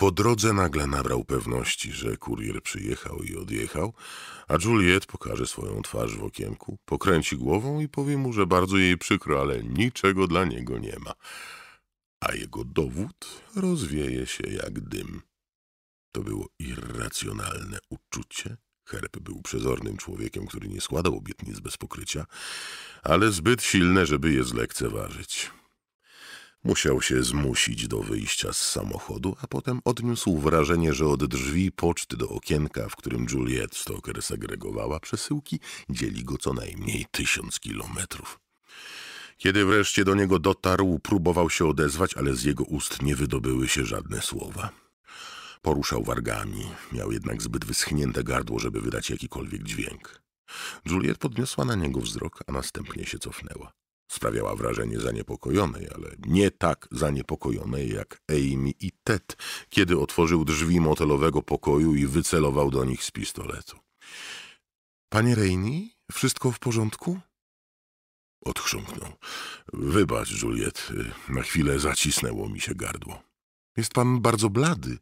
Po drodze nagle nabrał pewności, że kurier przyjechał i odjechał, a Juliet pokaże swoją twarz w okienku, pokręci głową i powie mu, że bardzo jej przykro, ale niczego dla niego nie ma. A jego dowód rozwieje się jak dym. To było irracjonalne uczucie. Herb był przezornym człowiekiem, który nie składał obietnic bez pokrycia, ale zbyt silne, żeby je zlekceważyć. Musiał się zmusić do wyjścia z samochodu, a potem odniósł wrażenie, że od drzwi poczty do okienka, w którym Juliet Stoker segregowała przesyłki, dzieli go co najmniej tysiąc kilometrów. Kiedy wreszcie do niego dotarł, próbował się odezwać, ale z jego ust nie wydobyły się żadne słowa. Poruszał wargami, miał jednak zbyt wyschnięte gardło, żeby wydać jakikolwiek dźwięk. Juliet podniosła na niego wzrok, a następnie się cofnęła. Sprawiała wrażenie zaniepokojonej, ale nie tak zaniepokojonej jak Amy i Ted, kiedy otworzył drzwi motelowego pokoju i wycelował do nich z pistoletu. Panie Reini, wszystko w porządku? Odchrząknął. Wybacz, Juliet, na chwilę zacisnęło mi się gardło. Jest pan bardzo blady,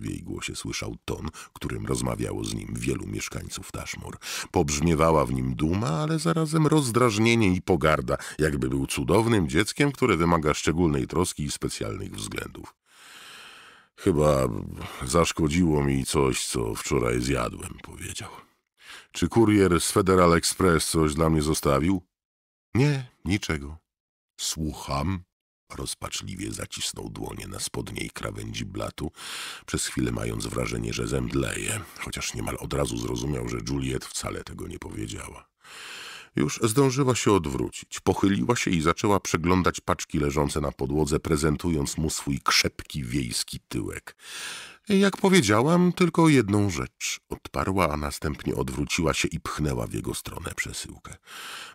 w jej głosie słyszał ton, którym rozmawiało z nim wielu mieszkańców Taszmur. Pobrzmiewała w nim duma, ale zarazem rozdrażnienie i pogarda, jakby był cudownym dzieckiem, które wymaga szczególnej troski i specjalnych względów. Chyba zaszkodziło mi coś, co wczoraj zjadłem, powiedział. Czy kurier z Federal Express coś dla mnie zostawił? Nie, niczego. Słucham. Rozpaczliwie zacisnął dłonie na spodniej krawędzi blatu, przez chwilę mając wrażenie, że zemdleje, chociaż niemal od razu zrozumiał, że Juliet wcale tego nie powiedziała. Już zdążyła się odwrócić, pochyliła się i zaczęła przeglądać paczki leżące na podłodze, prezentując mu swój krzepki wiejski tyłek. Jak powiedziałam, tylko jedną rzecz odparła, a następnie odwróciła się i pchnęła w jego stronę przesyłkę.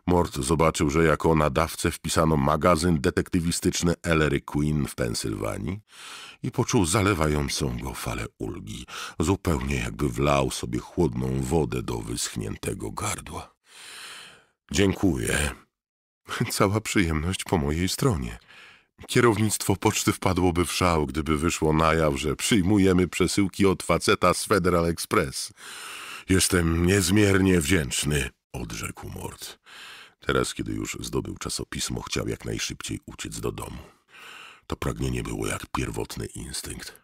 Mort zobaczył, że jako nadawcę wpisano magazyn detektywistyczny Ellery Queen w Pensylwanii i poczuł zalewającą go falę ulgi, zupełnie jakby wlał sobie chłodną wodę do wyschniętego gardła. Dziękuję. Cała przyjemność po mojej stronie. Kierownictwo poczty wpadłoby w szał, gdyby wyszło na jaw, że przyjmujemy przesyłki od faceta z Federal Express. Jestem niezmiernie wdzięczny, odrzekł Mort. Teraz, kiedy już zdobył czasopismo, chciał jak najszybciej uciec do domu. To pragnienie było jak pierwotny instynkt.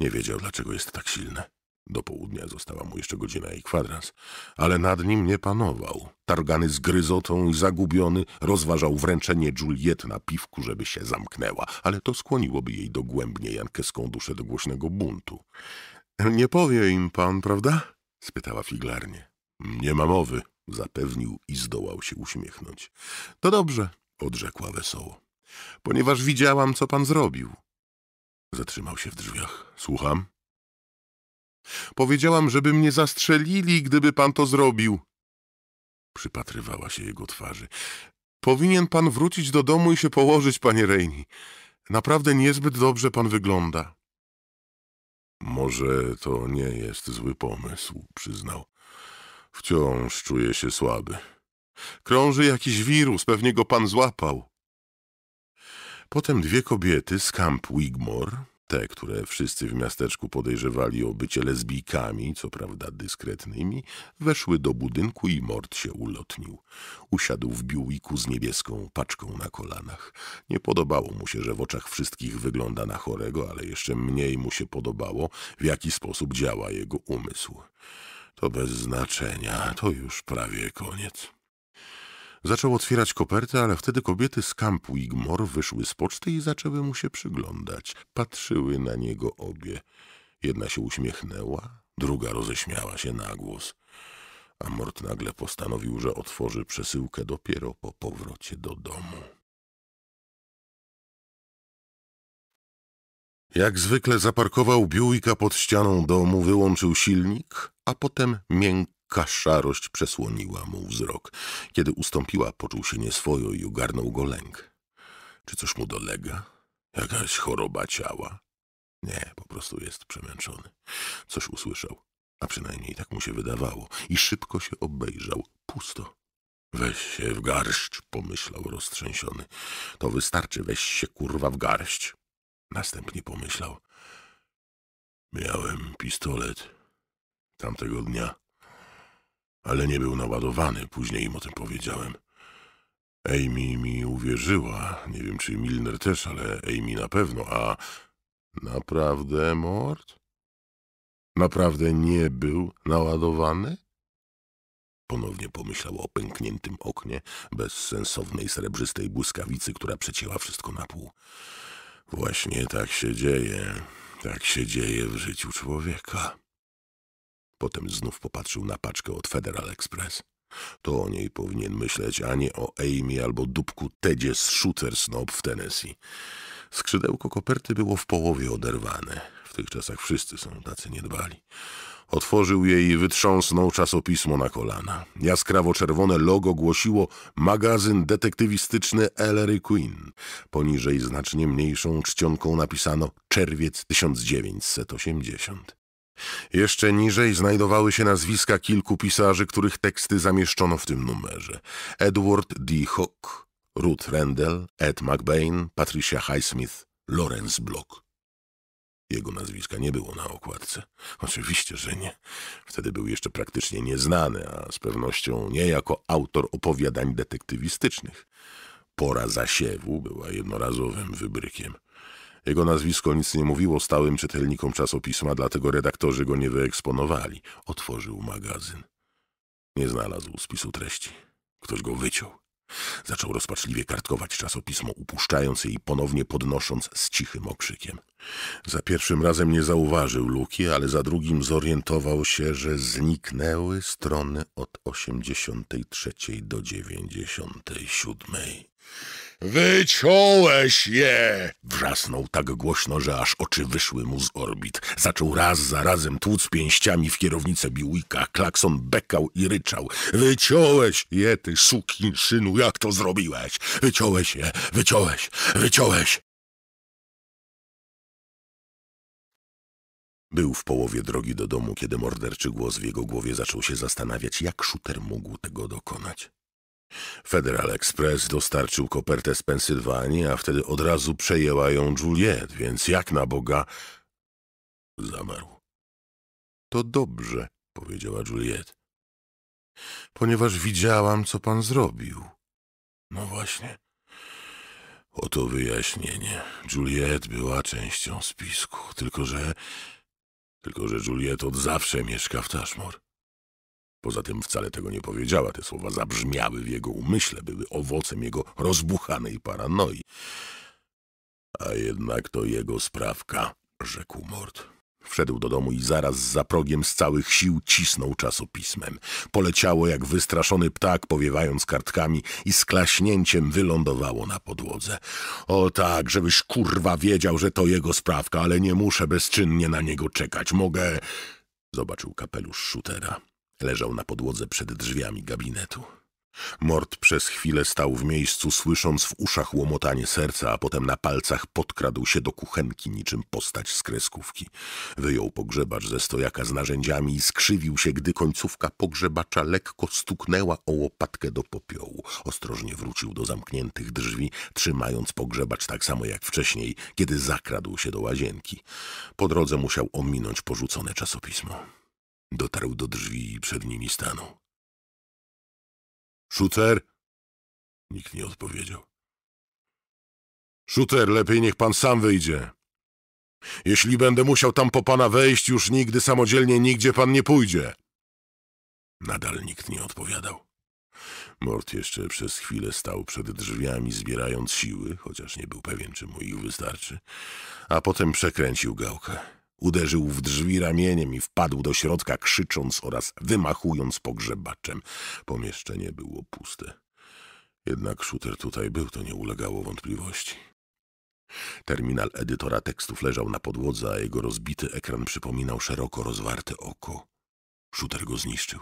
Nie wiedział, dlaczego jest tak silne. Do południa została mu jeszcze godzina i kwadrans, ale nad nim nie panował. Targany z gryzotą i zagubiony rozważał wręczenie Juliet na piwku, żeby się zamknęła, ale to skłoniłoby jej dogłębnie jankeską duszę do głośnego buntu. — Nie powie im pan, prawda? — spytała figlarnie. — Nie ma mowy — zapewnił i zdołał się uśmiechnąć. — To dobrze — odrzekła wesoło. — Ponieważ widziałam, co pan zrobił. Zatrzymał się w drzwiach. — Słucham? Powiedziałam, żeby mnie zastrzelili, gdyby pan to zrobił. Przypatrywała się jego twarzy. Powinien pan wrócić do domu i się położyć, panie Rejni. Naprawdę niezbyt dobrze pan wygląda. Może to nie jest zły pomysł, przyznał. Wciąż czuję się słaby. Krąży jakiś wirus, pewnie go pan złapał. Potem dwie kobiety z Camp Wigmore te, które wszyscy w miasteczku podejrzewali o bycie lesbijkami, co prawda dyskretnymi, weszły do budynku i mord się ulotnił. Usiadł w biuiku z niebieską paczką na kolanach. Nie podobało mu się, że w oczach wszystkich wygląda na chorego, ale jeszcze mniej mu się podobało, w jaki sposób działa jego umysł. To bez znaczenia, to już prawie koniec. Zaczął otwierać kopertę, ale wtedy kobiety z kampu Igmor wyszły z poczty i zaczęły mu się przyglądać. Patrzyły na niego obie. Jedna się uśmiechnęła, druga roześmiała się na głos. A Mort nagle postanowił, że otworzy przesyłkę dopiero po powrocie do domu. Jak zwykle zaparkował biójka pod ścianą domu, wyłączył silnik, a potem miękko lekka szarość przesłoniła mu wzrok. Kiedy ustąpiła, poczuł się nieswojo i ogarnął go lęk. Czy coś mu dolega? Jakaś choroba ciała? Nie, po prostu jest przemęczony. Coś usłyszał, a przynajmniej tak mu się wydawało, i szybko się obejrzał. Pusto. Weź się w garść, pomyślał roztrzęsiony. To wystarczy, weź się kurwa w garść. Następnie pomyślał. Miałem pistolet. Tamtego dnia ale nie był naładowany, później im o tym powiedziałem. Amy mi uwierzyła, nie wiem czy Milner też, ale Amy na pewno, a... Naprawdę mord? Naprawdę nie był naładowany? Ponownie pomyślał o pękniętym oknie, bezsensownej srebrzystej błyskawicy, która przecięła wszystko na pół. Właśnie tak się dzieje, tak się dzieje w życiu człowieka. Potem znów popatrzył na paczkę od Federal Express. To o niej powinien myśleć, a nie o Amy albo dupku Tedzie z Shooter Snob w Tennessee. Skrzydełko koperty było w połowie oderwane. W tych czasach wszyscy są tacy niedbali. Otworzył je i wytrząsnął czasopismo na kolana. Jaskrawo-czerwone logo głosiło magazyn detektywistyczny Ellery Queen. Poniżej znacznie mniejszą czcionką napisano czerwiec 1980. Jeszcze niżej znajdowały się nazwiska kilku pisarzy, których teksty zamieszczono w tym numerze. Edward D. Hook, Ruth Rendell, Ed McBain, Patricia Highsmith, Lawrence Block. Jego nazwiska nie było na okładce. Oczywiście, że nie. Wtedy był jeszcze praktycznie nieznany, a z pewnością nie jako autor opowiadań detektywistycznych. Pora zasiewu była jednorazowym wybrykiem. Jego nazwisko nic nie mówiło stałym czytelnikom czasopisma, dlatego redaktorzy go nie wyeksponowali. Otworzył magazyn. Nie znalazł spisu treści. Ktoś go wyciął. Zaczął rozpaczliwie kartkować czasopismo, upuszczając je i ponownie podnosząc z cichym okrzykiem. Za pierwszym razem nie zauważył luki, ale za drugim zorientował się, że zniknęły strony od 83 do 97. Wyciąłeś je! Wrzasnął tak głośno, że aż oczy wyszły mu z orbit. Zaczął raz za razem tłuc pięściami w kierownicę biłika. Klakson bekał i ryczał. Wyciąłeś je, ty szynu, jak to zrobiłeś? Wyciąłeś je, wyciąłeś, wyciąłeś! Był w połowie drogi do domu, kiedy morderczy głos w jego głowie zaczął się zastanawiać, jak szuter mógł tego dokonać. Federal Express dostarczył kopertę z Pensylwanii, a wtedy od razu przejęła ją Juliet, więc jak na Boga... Zamarł. To dobrze, powiedziała Juliet. Ponieważ widziałam, co pan zrobił. No właśnie. Oto wyjaśnienie. Juliet była częścią spisku, tylko że... Tylko, że Juliet od zawsze mieszka w Taszmor. Poza tym wcale tego nie powiedziała. Te słowa zabrzmiały w jego umyśle, były owocem jego rozbuchanej paranoi. A jednak to jego sprawka, rzekł Mord. Wszedł do domu i zaraz za progiem z całych sił cisnął czasopismem. Poleciało jak wystraszony ptak, powiewając kartkami i z klaśnięciem wylądowało na podłodze. O tak, żebyś kurwa wiedział, że to jego sprawka, ale nie muszę bezczynnie na niego czekać. Mogę... Zobaczył kapelusz shootera Leżał na podłodze przed drzwiami gabinetu. Mord przez chwilę stał w miejscu, słysząc w uszach łomotanie serca, a potem na palcach podkradł się do kuchenki niczym postać z kreskówki. Wyjął pogrzebacz ze stojaka z narzędziami i skrzywił się, gdy końcówka pogrzebacza lekko stuknęła o łopatkę do popiołu. Ostrożnie wrócił do zamkniętych drzwi, trzymając pogrzebacz tak samo jak wcześniej, kiedy zakradł się do łazienki. Po drodze musiał ominąć porzucone czasopismo. Dotarł do drzwi i przed nimi stanął. Szucer? Nikt nie odpowiedział. Szuter, lepiej niech pan sam wyjdzie. Jeśli będę musiał tam po pana wejść, już nigdy samodzielnie nigdzie pan nie pójdzie. Nadal nikt nie odpowiadał. Mort jeszcze przez chwilę stał przed drzwiami, zbierając siły, chociaż nie był pewien, czy mu ich wystarczy, a potem przekręcił gałkę. Uderzył w drzwi ramieniem i wpadł do środka, krzycząc oraz wymachując pogrzebaczem. Pomieszczenie było puste. Jednak shooter tutaj był, to nie ulegało wątpliwości. Terminal edytora tekstów leżał na podłodze, a jego rozbity ekran przypominał szeroko rozwarte oko. Shooter go zniszczył.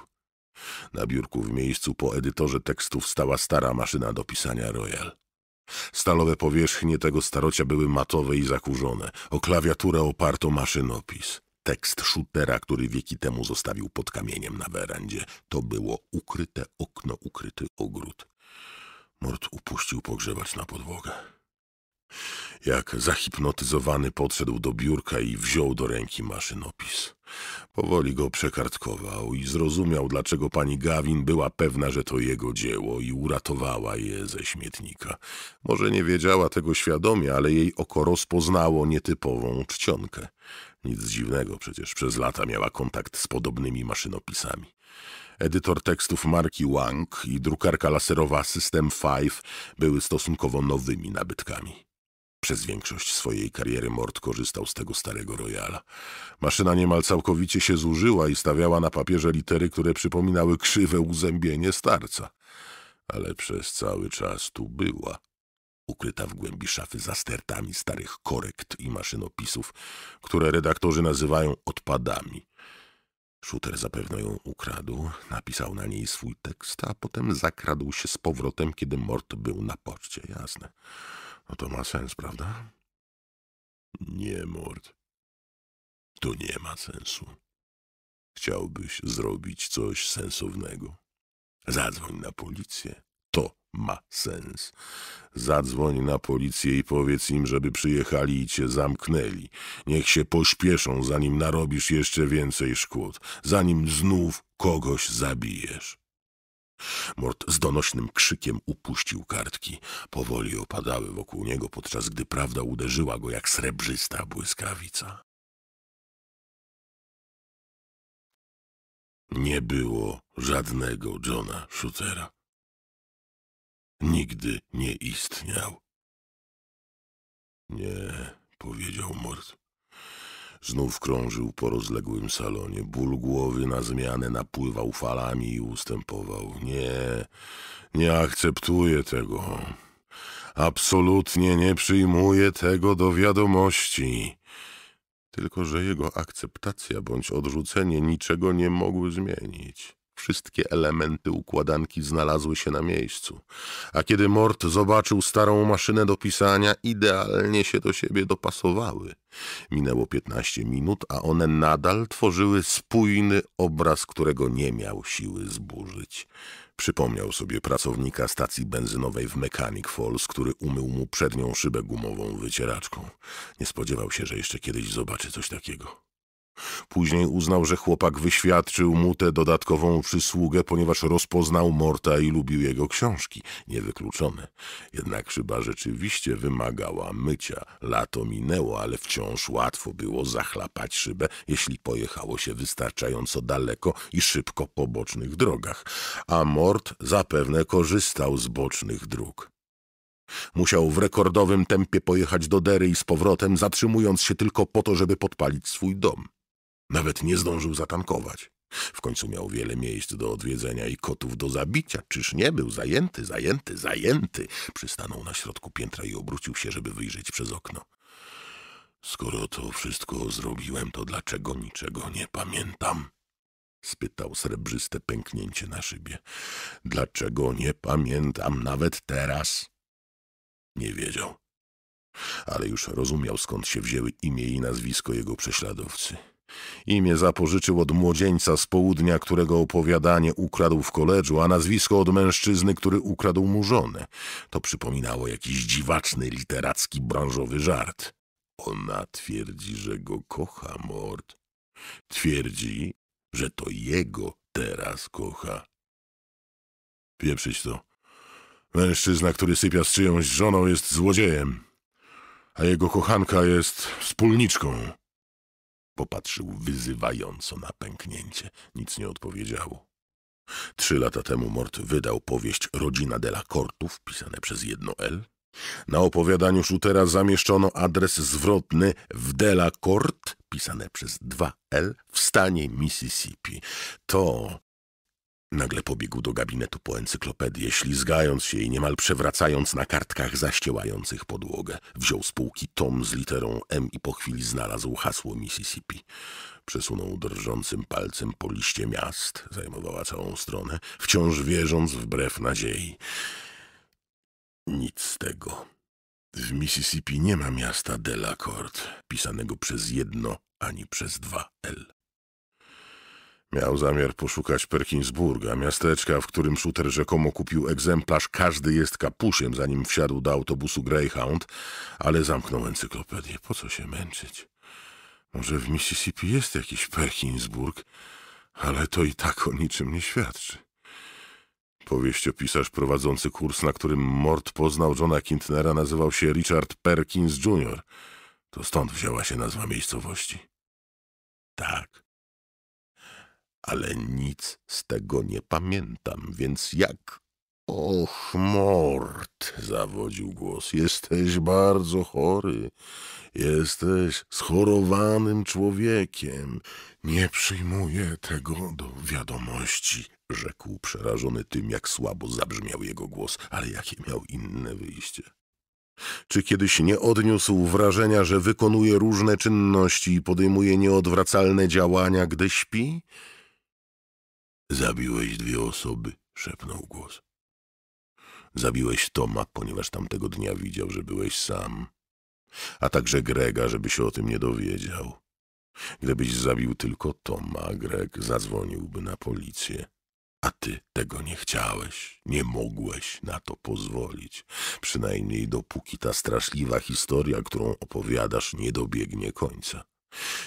Na biurku w miejscu po edytorze tekstów stała stara maszyna do pisania Royal. Stalowe powierzchnie tego starocia były matowe i zakurzone. O klawiaturę oparto maszynopis. Tekst szutera, który wieki temu zostawił pod kamieniem na werandzie. To było ukryte okno, ukryty ogród. Mord upuścił pogrzebać na podłogę. Jak zahipnotyzowany podszedł do biurka i wziął do ręki maszynopis. Powoli go przekartkował i zrozumiał, dlaczego pani Gawin była pewna, że to jego dzieło i uratowała je ze śmietnika. Może nie wiedziała tego świadomie, ale jej oko rozpoznało nietypową czcionkę. Nic dziwnego, przecież przez lata miała kontakt z podobnymi maszynopisami. Edytor tekstów marki Wang i drukarka laserowa System 5 były stosunkowo nowymi nabytkami. Przez większość swojej kariery Mort korzystał z tego starego Royala. Maszyna niemal całkowicie się zużyła i stawiała na papierze litery, które przypominały krzywe uzębienie starca. Ale przez cały czas tu była. Ukryta w głębi szafy za stertami starych korekt i maszynopisów, które redaktorzy nazywają odpadami. Shooter zapewne ją ukradł, napisał na niej swój tekst, a potem zakradł się z powrotem, kiedy Mort był na poczcie, jasne to ma sens, prawda? Nie, mord. To nie ma sensu. Chciałbyś zrobić coś sensownego? Zadzwoń na policję. To ma sens. Zadzwoń na policję i powiedz im, żeby przyjechali i cię zamknęli. Niech się pośpieszą, zanim narobisz jeszcze więcej szkód, zanim znów kogoś zabijesz. Mort z donośnym krzykiem upuścił kartki. Powoli opadały wokół niego, podczas gdy prawda uderzyła go jak srebrzysta błyskawica. Nie było żadnego Johna Shootera. Nigdy nie istniał. Nie, powiedział Mort. Znów krążył po rozległym salonie. Ból głowy na zmianę napływał falami i ustępował. Nie, nie akceptuję tego. Absolutnie nie przyjmuję tego do wiadomości. Tylko, że jego akceptacja bądź odrzucenie niczego nie mogły zmienić wszystkie elementy układanki znalazły się na miejscu. A kiedy Mort zobaczył starą maszynę do pisania, idealnie się do siebie dopasowały. Minęło piętnaście minut, a one nadal tworzyły spójny obraz, którego nie miał siły zburzyć. Przypomniał sobie pracownika stacji benzynowej w Mechanic Falls, który umył mu przednią szybę gumową wycieraczką. Nie spodziewał się, że jeszcze kiedyś zobaczy coś takiego. Później uznał, że chłopak wyświadczył mu tę dodatkową przysługę, ponieważ rozpoznał Morta i lubił jego książki. Niewykluczone. Jednak szyba rzeczywiście wymagała mycia. Lato minęło, ale wciąż łatwo było zachlapać szybę, jeśli pojechało się wystarczająco daleko i szybko po bocznych drogach. A Mort zapewne korzystał z bocznych dróg. Musiał w rekordowym tempie pojechać do Dery i z powrotem, zatrzymując się tylko po to, żeby podpalić swój dom. Nawet nie zdążył zatankować. W końcu miał wiele miejsc do odwiedzenia i kotów do zabicia. Czyż nie był zajęty, zajęty, zajęty? Przystanął na środku piętra i obrócił się, żeby wyjrzeć przez okno. Skoro to wszystko zrobiłem, to dlaczego niczego nie pamiętam? spytał srebrzyste pęknięcie na szybie. Dlaczego nie pamiętam nawet teraz? Nie wiedział, ale już rozumiał skąd się wzięły imię i nazwisko jego prześladowcy. Imię zapożyczył od młodzieńca z południa, którego opowiadanie ukradł w koledżu, a nazwisko od mężczyzny, który ukradł mu żonę. To przypominało jakiś dziwaczny, literacki, branżowy żart. Ona twierdzi, że go kocha mord. Twierdzi, że to jego teraz kocha. Pieprzyć to. Mężczyzna, który sypia z czyjąś żoną, jest złodziejem, a jego kochanka jest wspólniczką. Popatrzył wyzywająco na pęknięcie. Nic nie odpowiedziało. Trzy lata temu Mort wydał powieść Rodzina Della Cortów, pisane przez jedno L. Na opowiadaniu shootera zamieszczono adres zwrotny w Della Cort, pisane przez dwa L, w stanie Mississippi. To Nagle pobiegł do gabinetu po encyklopedię, ślizgając się i niemal przewracając na kartkach zaściełających podłogę. Wziął z półki tom z literą M i po chwili znalazł hasło Mississippi. Przesunął drżącym palcem po liście miast, zajmowała całą stronę, wciąż wierząc wbrew nadziei. Nic z tego. W Mississippi nie ma miasta Delacorte, pisanego przez jedno ani przez dwa L. Miał zamiar poszukać Perkinsburga, miasteczka, w którym shooter rzekomo kupił egzemplarz Każdy jest kapusiem, zanim wsiadł do autobusu Greyhound, ale zamknął encyklopedię. Po co się męczyć? Może w Mississippi jest jakiś Perkinsburg, ale to i tak o niczym nie świadczy. Powieściopisarz prowadzący kurs, na którym Mort poznał Johna Kintnera, nazywał się Richard Perkins Jr. To stąd wzięła się nazwa miejscowości. Tak ale nic z tego nie pamiętam, więc jak? Och, mord, zawodził głos, jesteś bardzo chory, jesteś schorowanym człowiekiem. Nie przyjmuję tego do wiadomości, rzekł przerażony tym, jak słabo zabrzmiał jego głos, ale jakie miał inne wyjście. Czy kiedyś nie odniósł wrażenia, że wykonuje różne czynności i podejmuje nieodwracalne działania, gdy śpi? Zabiłeś dwie osoby, szepnął głos. Zabiłeś Toma, ponieważ tamtego dnia widział, że byłeś sam. A także Grega, żeby się o tym nie dowiedział. Gdybyś zabił tylko Toma, Greg zadzwoniłby na policję. A ty tego nie chciałeś, nie mogłeś na to pozwolić. Przynajmniej dopóki ta straszliwa historia, którą opowiadasz, nie dobiegnie końca.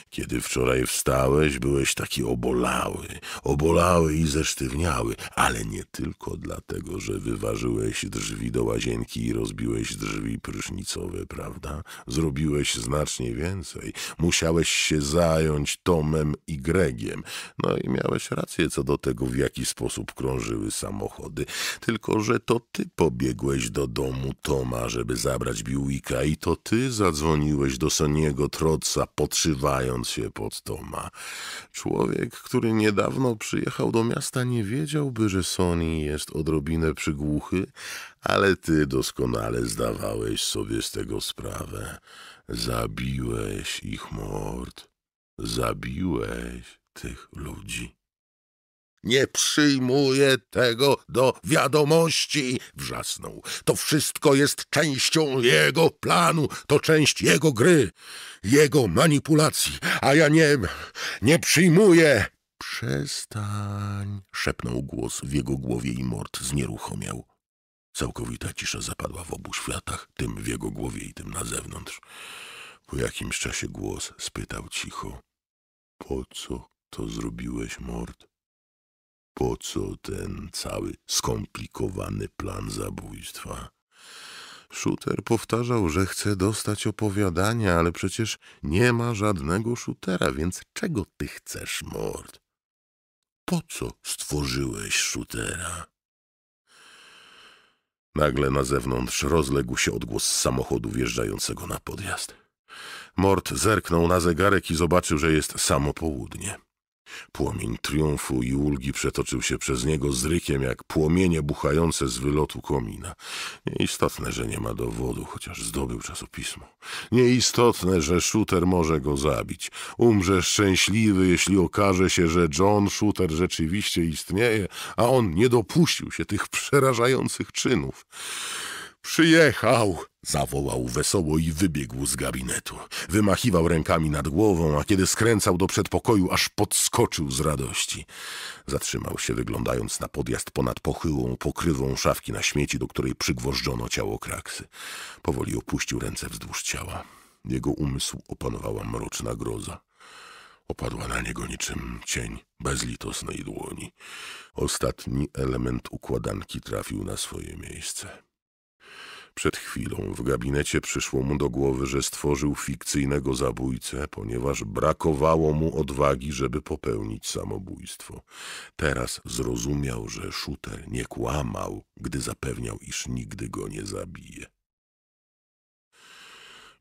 Kiedy wczoraj wstałeś, byłeś taki obolały, obolały i zesztywniały, ale nie tylko dlatego, że wyważyłeś drzwi do łazienki i rozbiłeś drzwi prysznicowe, prawda? Zrobiłeś znacznie więcej. Musiałeś się zająć Tomem i Gregiem. No i miałeś rację co do tego, w jaki sposób krążyły samochody. Tylko, że to ty pobiegłeś do domu Toma, żeby zabrać Biłika i to ty zadzwoniłeś do Soniego Troca po trzy podszywając się pod Toma. Człowiek, który niedawno przyjechał do miasta, nie wiedziałby, że Sony jest odrobinę przygłuchy, ale ty doskonale zdawałeś sobie z tego sprawę. Zabiłeś ich mord. Zabiłeś tych ludzi. Nie przyjmuję tego do wiadomości, wrzasnął. To wszystko jest częścią jego planu, to część jego gry, jego manipulacji, a ja nie, nie przyjmuję. Przestań, szepnął głos w jego głowie i mord znieruchomiał. Całkowita cisza zapadła w obu światach, tym w jego głowie i tym na zewnątrz. Po jakimś czasie głos spytał cicho. Po co to zrobiłeś, mord? po co ten cały skomplikowany plan zabójstwa. Shooter powtarzał, że chce dostać opowiadania, ale przecież nie ma żadnego shootera, więc czego ty chcesz, mord? Po co stworzyłeś shootera? Nagle na zewnątrz rozległ się odgłos samochodu wjeżdżającego na podjazd. Mord zerknął na zegarek i zobaczył, że jest samo południe. Płomień triumfu i ulgi przetoczył się przez niego z rykiem, jak płomienie buchające z wylotu komina. Nieistotne, że nie ma dowodu, chociaż zdobył czasopismo. Nieistotne, że Shooter może go zabić. Umrze szczęśliwy, jeśli okaże się, że John Shooter rzeczywiście istnieje, a on nie dopuścił się tych przerażających czynów. Przyjechał! Zawołał wesoło i wybiegł z gabinetu. Wymachiwał rękami nad głową, a kiedy skręcał do przedpokoju, aż podskoczył z radości. Zatrzymał się, wyglądając na podjazd ponad pochyłą, pokrywą szafki na śmieci, do której przygwożdżono ciało kraksy. Powoli opuścił ręce wzdłuż ciała. Jego umysł opanowała mroczna groza. Opadła na niego niczym cień bezlitosnej dłoni. Ostatni element układanki trafił na swoje miejsce. Przed chwilą w gabinecie przyszło mu do głowy, że stworzył fikcyjnego zabójcę, ponieważ brakowało mu odwagi, żeby popełnić samobójstwo. Teraz zrozumiał, że shooter nie kłamał, gdy zapewniał, iż nigdy go nie zabije.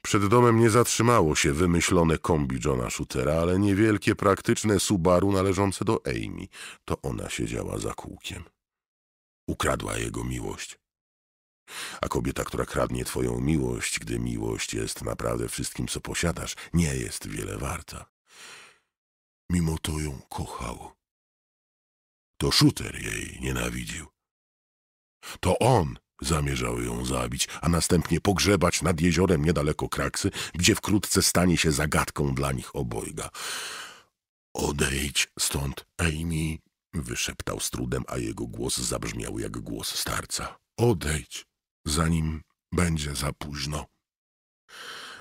Przed domem nie zatrzymało się wymyślone kombi Johna Shootera, ale niewielkie praktyczne Subaru należące do Amy. To ona siedziała za kółkiem. Ukradła jego miłość. A kobieta, która kradnie twoją miłość, gdy miłość jest naprawdę wszystkim, co posiadasz, nie jest wiele warta. Mimo to ją kochał. To shooter jej nienawidził. To on zamierzał ją zabić, a następnie pogrzebać nad jeziorem niedaleko Kraksy, gdzie wkrótce stanie się zagadką dla nich obojga. Odejdź stąd, Amy, wyszeptał z trudem, a jego głos zabrzmiał jak głos starca. Odejdź zanim będzie za późno.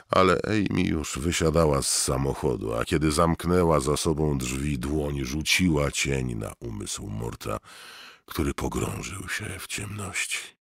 Ale Amy już wysiadała z samochodu, a kiedy zamknęła za sobą drzwi, dłoń rzuciła cień na umysł Morta, który pogrążył się w ciemności.